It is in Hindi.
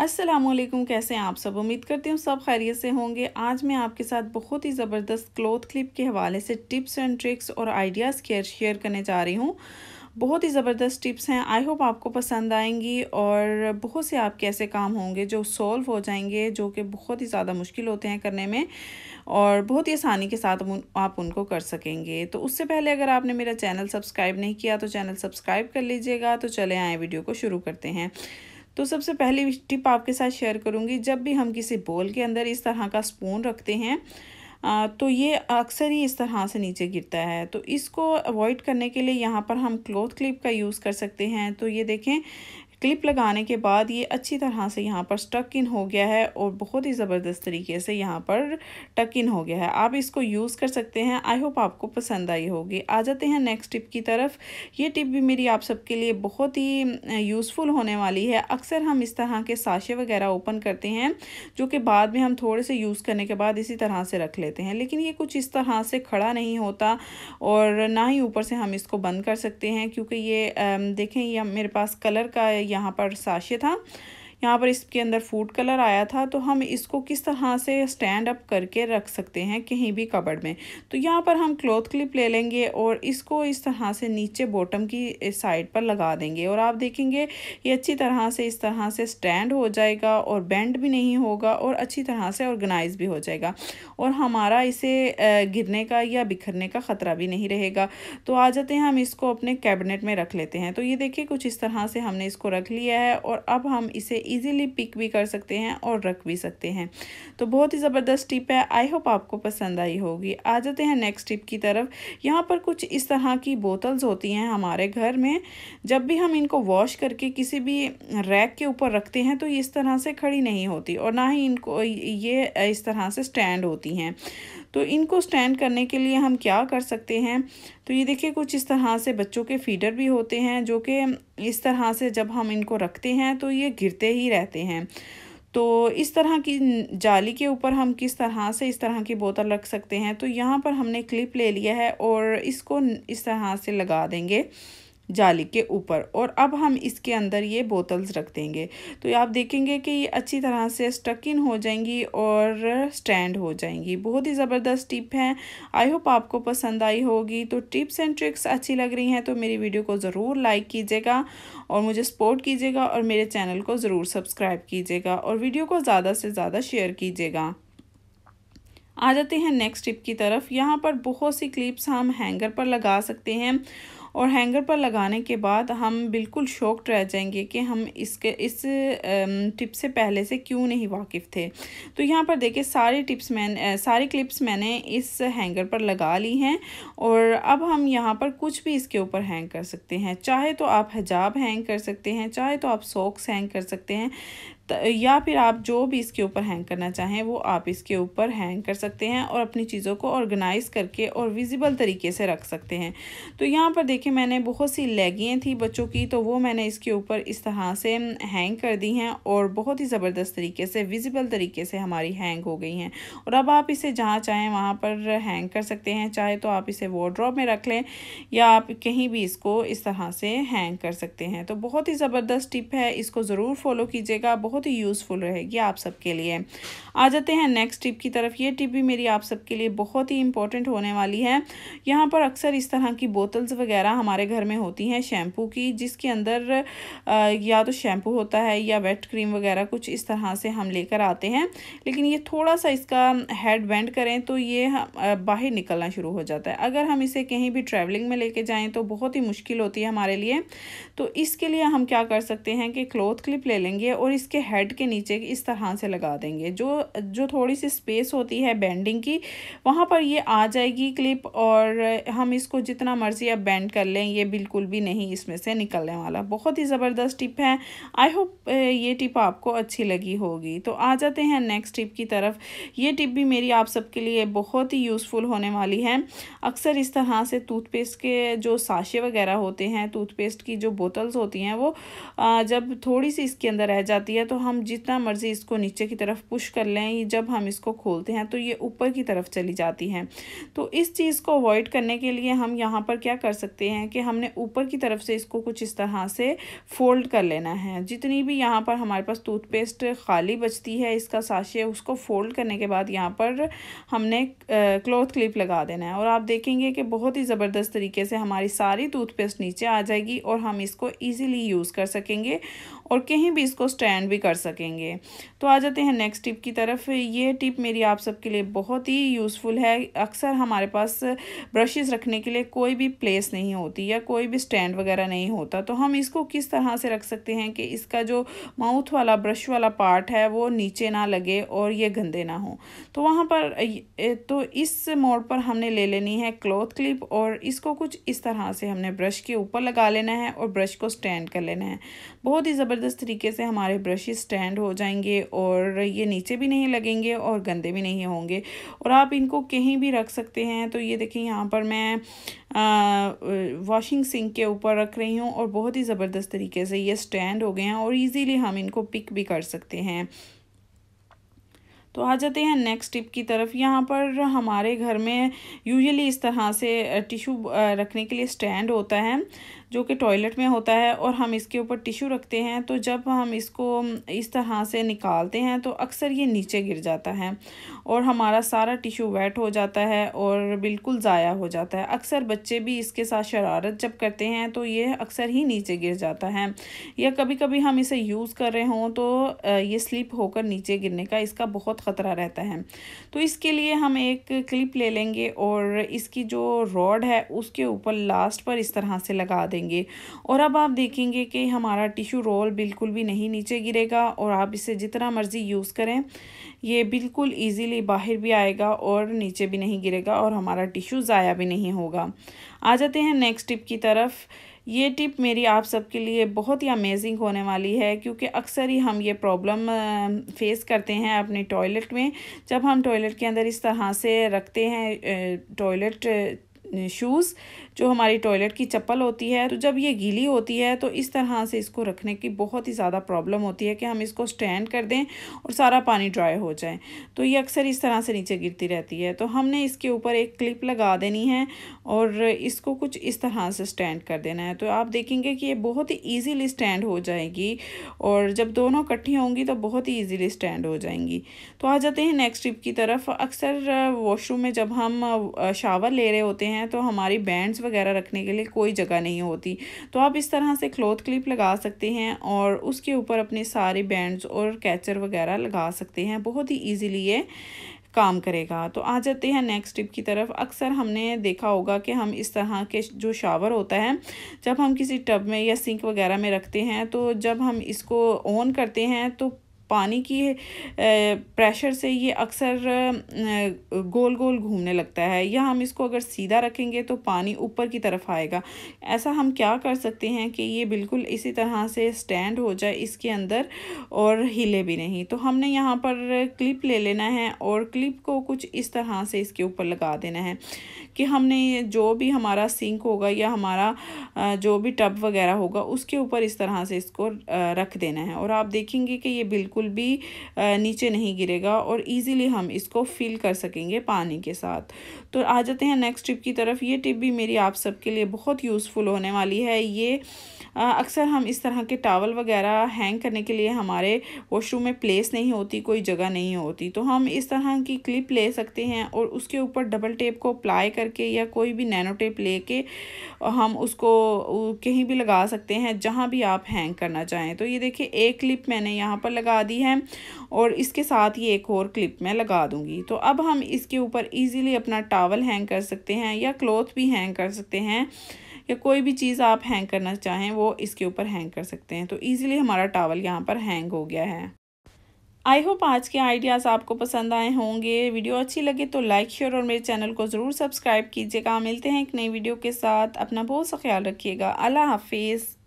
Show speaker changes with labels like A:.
A: असलम कैसे हैं आप सब उम्मीद करती हूँ सब खैरियत से होंगे आज मैं आपके साथ बहुत ही ज़बरदस्त क्लोथ क्लिप के हवाले से टिप्स एंड ट्रिक्स और आइडियाज़ केयर शेयर करने जा रही हूँ बहुत ही ज़बरदस्त टिप्स हैं आई होप आपको पसंद आएंगी और बहुत से आपके ऐसे काम होंगे जो सॉल्व हो जाएंगे जो कि बहुत ही ज़्यादा मुश्किल होते हैं करने में और बहुत ही आसानी के साथ आप उनको कर सकेंगे तो उससे पहले अगर आपने मेरा चैनल सब्सक्राइब नहीं किया तो चैनल सब्सक्राइब कर लीजिएगा तो चले आए वीडियो को शुरू करते हैं तो सबसे पहली टिप आपके साथ शेयर करूँगी जब भी हम किसी बोल के अंदर इस तरह का स्पून रखते हैं तो ये अक्सर ही इस तरह से नीचे गिरता है तो इसको अवॉइड करने के लिए यहाँ पर हम क्लोथ क्लिप का यूज़ कर सकते हैं तो ये देखें क्लिप लगाने के बाद ये अच्छी तरह से यहाँ पर स्टक इन हो गया है और बहुत ही ज़बरदस्त तरीके से यहाँ पर टक इन हो गया है आप इसको यूज़ कर सकते हैं आई होप आपको पसंद आई होगी आ जाते हैं नेक्स्ट टिप की तरफ ये टिप भी मेरी आप सबके लिए बहुत ही यूज़फुल होने वाली है अक्सर हम इस तरह के साशे वगैरह ओपन करते हैं जो कि बाद में हम थोड़े से यूज़ करने के बाद इसी तरह से रख लेते हैं लेकिन ये कुछ इस तरह से खड़ा नहीं होता और ना ही ऊपर से हम इसको बंद कर सकते हैं क्योंकि ये देखें ये मेरे पास कलर का यहाँ पर साशे था यहाँ पर इसके अंदर फूड कलर आया था तो हम इसको किस तरह से स्टैंड अप करके रख सकते हैं कहीं भी कबड़ में तो यहाँ पर हम क्लॉथ क्लिप ले लेंगे और इसको इस तरह से नीचे बॉटम की साइड पर लगा देंगे और आप देखेंगे ये अच्छी तरह से इस तरह से स्टैंड हो जाएगा और बैंड भी नहीं होगा और अच्छी तरह से ऑर्गेनाइज भी हो जाएगा और हमारा इसे गिरने का या बिखरने का ख़तरा भी नहीं रहेगा तो आ जाते हैं हम इसको अपने कैबिनेट में रख लेते हैं तो ये देखिए कुछ इस तरह से हमने इसको रख लिया है और अब हम इसे इजीली पिक भी कर सकते हैं और रख भी सकते हैं तो बहुत ही ज़बरदस्त टिप है आई होप आपको पसंद आई होगी आ जाते हैं नेक्स्ट टिप की तरफ यहाँ पर कुछ इस तरह की बोतल्स होती हैं हमारे घर में जब भी हम इनको वॉश करके किसी भी रैक के ऊपर रखते हैं तो इस तरह से खड़ी नहीं होती और ना ही इनको ये इस तरह से स्टैंड होती हैं तो इनको स्टैंड करने के लिए हम क्या कर सकते हैं तो ये देखिए कुछ इस तरह से बच्चों के फीडर भी होते हैं जो कि इस तरह से जब हम इनको रखते हैं तो ये गिरते ही रहते हैं तो इस तरह की जाली के ऊपर हम किस तरह से इस तरह की बोतल रख सकते हैं तो यहाँ पर हमने क्लिप ले लिया है और इसको इस तरह से लगा देंगे जाली के ऊपर और अब हम इसके अंदर ये बोतल्स रख देंगे तो आप देखेंगे कि ये अच्छी तरह से स्टक इन हो जाएंगी और स्टैंड हो जाएंगी बहुत ही ज़बरदस्त टिप है आई होप आपको पसंद आई होगी तो टिप्स एंड ट्रिक्स अच्छी लग रही हैं तो मेरी वीडियो को ज़रूर लाइक कीजिएगा और मुझे सपोर्ट कीजिएगा और मेरे चैनल को ज़रूर सब्सक्राइब कीजिएगा और वीडियो को ज़्यादा से ज़्यादा शेयर कीजिएगा आ जाते हैं नेक्स्ट टिप की तरफ यहाँ पर बहुत सी क्लिप्स हम हैंगर पर लगा सकते हैं और हैंगर पर लगाने के बाद हम बिल्कुल शॉक्ड रह जाएंगे कि हम इसके इस टिप से पहले से क्यों नहीं वाकिफ़ थे तो यहाँ पर देखिए सारे टिप्स मैं सारी क्लिप्स मैंने इस हैंगर पर लगा ली हैं और अब हम यहाँ पर कुछ भी इसके ऊपर हैंग कर सकते हैं चाहे तो आप हजाब हैंग कर सकते हैं चाहे तो आप सॉक्स हैंग कर सकते हैं या फिर आप जो भी इसके ऊपर हैंग करना चाहें वो आप इसके ऊपर हैंग कर सकते हैं और अपनी चीज़ों को ऑर्गेनाइज़ करके और विजिबल तरीके से रख सकते हैं तो यहाँ पर देखिए देखिए मैंने बहुत सी लेगियाँ थी बच्चों की तो वो मैंने इसके ऊपर इस तरह से हैंग कर दी हैं और बहुत ही ज़बरदस्त तरीके से विजिबल तरीके से हमारी हैंग हो गई हैं और अब आप इसे जहाँ चाहें वहाँ पर हैंग कर सकते हैं चाहे तो आप इसे वॉड्रॉप में रख लें या आप कहीं भी इसको इस तरह से हैंग कर सकते हैं तो बहुत ही ज़बरदस्त टिप है इसको ज़रूर फॉलो कीजिएगा बहुत ही यूज़फुल रहेगी आप सबके लिए आ जाते हैं नेक्स्ट टिप की तरफ ये टिप भी मेरी आप सबके लिए बहुत ही इंपॉर्टेंट होने वाली है यहाँ पर अक्सर इस तरह की बोतल्स वगैरह वगैरह हमारे घर में होती हैं शैम्पू की जिसके अंदर या तो शैम्पू होता है या वेट क्रीम वगैरह कुछ इस तरह से हम लेकर आते हैं लेकिन ये थोड़ा सा इसका हेड बैंड करें तो ये बाहर निकलना शुरू हो जाता है अगर हम इसे कहीं भी ट्रैवलिंग में लेके जाएं तो बहुत ही मुश्किल होती है हमारे लिए तो इसके लिए हम क्या कर सकते हैं कि क्लोथ क्लिप ले लेंगे और इसके हेड के नीचे इस तरह से लगा देंगे जो जो थोड़ी सी स्पेस होती है बैंडिंग की वहाँ पर ये आ जाएगी क्लिप और हम इसको जितना मर्ज़ी आप बैंड कर लें ये बिल्कुल भी नहीं इसमें से निकलने वाला बहुत ही ज़बरदस्त टिप है आई होप ये टिप आपको अच्छी लगी होगी तो आ जाते हैं नेक्स्ट टिप की तरफ ये टिप भी मेरी आप सबके लिए बहुत ही यूज़फुल होने वाली है अक्सर इस तरह से टूथपेस्ट के जो साशे वगैरह होते हैं टूथपेस्ट की जो बोतल्स होती हैं वो जब थोड़ी सी इसके अंदर रह जाती है तो हम जितना मर्ज़ी इसको नीचे की तरफ पुश कर लें जब हम इसको खोलते हैं तो ये ऊपर की तरफ चली जाती है तो इस चीज़ को अवॉइड करने के लिए हम यहाँ पर क्या कर सकते हैं कि हमने ऊपर की तरफ से इसको कुछ इस तरह से फोल्ड कर लेना है जितनी भी यहाँ पर हमारे पास टूथपेस्ट खाली बचती है इसका साशे उसको फोल्ड करने के बाद यहाँ पर हमने क्लॉथ क्लिप लगा देना है और आप देखेंगे कि बहुत ही ज़बरदस्त तरीके से हमारी सारी टूथपेस्ट नीचे आ जाएगी और हम इसको ईजिली यूज़ कर सकेंगे और कहीं भी इसको स्टैंड भी कर सकेंगे तो आ जाते हैं नेक्स्ट टिप की तरफ ये टिप मेरी आप सबके लिए बहुत ही यूज़फुल है अक्सर हमारे पास ब्रशेज़ रखने के लिए कोई भी प्लेस नहीं होती या कोई भी स्टैंड वगैरह नहीं होता तो हम इसको किस तरह से रख सकते हैं कि इसका जो माउथ वाला ब्रश वाला पार्ट है वो नीचे ना लगे और ये गंदे ना हो तो वहाँ पर तो इस मोड़ पर हमने ले लेनी है क्लॉथ क्लिप और इसको कुछ इस तरह से हमने ब्रश के ऊपर लगा लेना है और ब्रश को स्टैंड कर लेना है बहुत ही ज़बरदस्त तरीके से हमारे ब्रश स्टैंड हो जाएंगे और ये नीचे भी नहीं लगेंगे और गंदे भी नहीं होंगे और आप इनको कहीं भी रख सकते हैं तो ये देखें यहाँ पर मैं आ, वॉशिंग सिंक के ऊपर रख रही हूँ और बहुत ही ज़बरदस्त तरीके से ये स्टैंड हो गए हैं और ईज़िली हम इनको पिक भी कर सकते हैं तो आ जाते हैं नेक्स्ट टिप की तरफ यहाँ पर हमारे घर में यूजुअली इस तरह से टिशू रखने के लिए स्टैंड होता है जो कि टॉयलेट में होता है और हम इसके ऊपर टिश्यू रखते हैं तो जब हम इसको इस तरह से निकालते हैं तो अक्सर ये नीचे गिर जाता है और हमारा सारा टिश्यू वेट हो जाता है और बिल्कुल ज़ाया हो जाता है अक्सर बच्चे भी इसके साथ शरारत जब करते हैं तो ये अक्सर ही नीचे गिर जाता है या कभी कभी हम इसे यूज़ कर रहे हों तो ये स्लिप होकर नीचे गिरने का इसका बहुत ख़तरा रहता है तो इसके लिए हम एक क्लिप ले लेंगे और इसकी जो रॉड है उसके ऊपर लास्ट पर इस तरह से लगा दें देंगे और अब आप देखेंगे कि हमारा टिश्यू रोल बिल्कुल भी नहीं नीचे गिरेगा और आप इसे जितना मर्ज़ी यूज़ करें ये बिल्कुल इजीली बाहर भी आएगा और नीचे भी नहीं गिरेगा और हमारा टिश्यू ज़ाया भी नहीं होगा आ जाते हैं नेक्स्ट टिप की तरफ ये टिप मेरी आप सबके लिए बहुत ही अमेजिंग होने वाली है क्योंकि अक्सर ही हम ये प्रॉब्लम फेस करते हैं अपने टॉयलेट में जब हम टॉयलेट के अंदर इस तरह से रखते हैं टॉयलेट शूज़ जो हमारी टॉयलेट की चप्पल होती है तो जब ये गीली होती है तो इस तरह से इसको रखने की बहुत ही ज़्यादा प्रॉब्लम होती है कि हम इसको स्टैंड कर दें और सारा पानी ड्राई हो जाए तो ये अक्सर इस तरह से नीचे गिरती रहती है तो हमने इसके ऊपर एक क्लिप लगा देनी है और इसको कुछ इस तरह से स्टैंड कर देना है तो आप देखेंगे कि ये बहुत ही ईजीली स्टैंड हो जाएगी और जब दोनों इकट्ठी होंगी तो बहुत ही ईजीली स्टैंड हो जाएंगी तो आ जाते हैं नेक्स्ट ट्रिप की तरफ अक्सर वॉशरूम में जब हम शावर ले रहे होते हैं हैं तो हमारी बैंड्स वगैरह रखने के लिए कोई जगह नहीं होती तो आप इस तरह से क्लोथ क्लिप लगा सकते हैं और उसके ऊपर अपने सारे बैंड्स और कैचर वगैरह लगा सकते हैं बहुत ही ईजीली ये काम करेगा तो आ जाते हैं नेक्स्ट टिप की तरफ अक्सर हमने देखा होगा कि हम इस तरह के जो शावर होता है जब हम किसी टब में या सिंक वगैरह में रखते हैं तो जब हम इसको ऑन करते हैं तो पानी की प्रेशर से ये अक्सर गोल गोल घूमने लगता है या हम इसको अगर सीधा रखेंगे तो पानी ऊपर की तरफ आएगा ऐसा हम क्या कर सकते हैं कि ये बिल्कुल इसी तरह से स्टैंड हो जाए इसके अंदर और हिले भी नहीं तो हमने यहाँ पर क्लिप ले लेना है और क्लिप को कुछ इस तरह से इसके ऊपर लगा देना है कि हमने जो भी हमारा सिंक होगा या हमारा जो भी टब वगैरह होगा उसके ऊपर इस तरह से इसको रख देना है और आप देखेंगे कि ये बिल्कुल बिल्कुल भी नीचे नहीं गिरेगा और ईज़िली हम इसको फिल कर सकेंगे पानी के साथ तो आ जाते हैं नेक्स्ट टिप की तरफ ये टिप भी मेरी आप सबके लिए बहुत यूज़फुल होने वाली है ये अक्सर हम इस तरह के टावल वगैरह हैंग करने के लिए हमारे वॉशरूम में प्लेस नहीं होती कोई जगह नहीं होती तो हम इस तरह की क्लिप ले सकते हैं और उसके ऊपर डबल टेप को अप्लाई करके या कोई भी नैनो टेप लेके हम उसको कहीं भी लगा सकते हैं जहाँ भी आप हैंग करना चाहें तो ये देखिए एक क्लिप मैंने यहाँ पर लगा दी है और इसके साथ ही एक और क्लिप मैं लगा दूंगी तो अब हम इसके ऊपर इजीली अपना टावल हैंग कर सकते हैं या क्लॉथ भी हैंग कर सकते हैं या कोई भी चीज़ आप हैंग करना चाहें वो इसके ऊपर हैंग कर सकते हैं तो ईज़िली हमारा टावल यहाँ पर हैंग हो गया है आई होप आज के आइडियाज़ आपको पसंद आए होंगे वीडियो अच्छी लगे तो लाइक शेयर और मेरे चैनल को ज़रूर सब्सक्राइब कीजिएगा मिलते हैं एक नई वीडियो के साथ अपना बहुत सा ख्याल रखिएगा अल्लाह हाफिज़